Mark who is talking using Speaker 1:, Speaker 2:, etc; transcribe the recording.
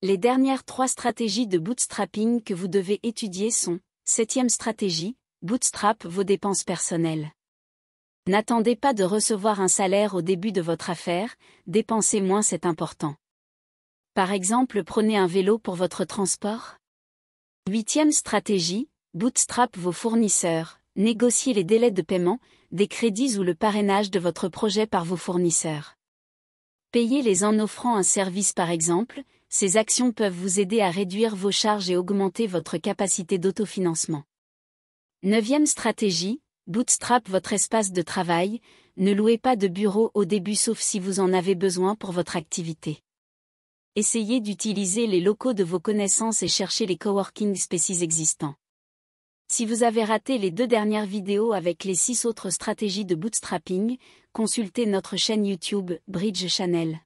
Speaker 1: Les dernières trois stratégies de bootstrapping que vous devez étudier sont Septième stratégie, bootstrap vos dépenses personnelles. N'attendez pas de recevoir un salaire au début de votre affaire, dépensez moins c'est important. Par exemple prenez un vélo pour votre transport. Huitième stratégie, bootstrap vos fournisseurs, négociez les délais de paiement, des crédits ou le parrainage de votre projet par vos fournisseurs. Payez-les en offrant un service par exemple, ces actions peuvent vous aider à réduire vos charges et augmenter votre capacité d'autofinancement. Neuvième stratégie, bootstrap votre espace de travail, ne louez pas de bureau au début sauf si vous en avez besoin pour votre activité. Essayez d'utiliser les locaux de vos connaissances et cherchez les coworking spaces existants. Si vous avez raté les deux dernières vidéos avec les six autres stratégies de bootstrapping, consultez notre chaîne YouTube Bridge Channel.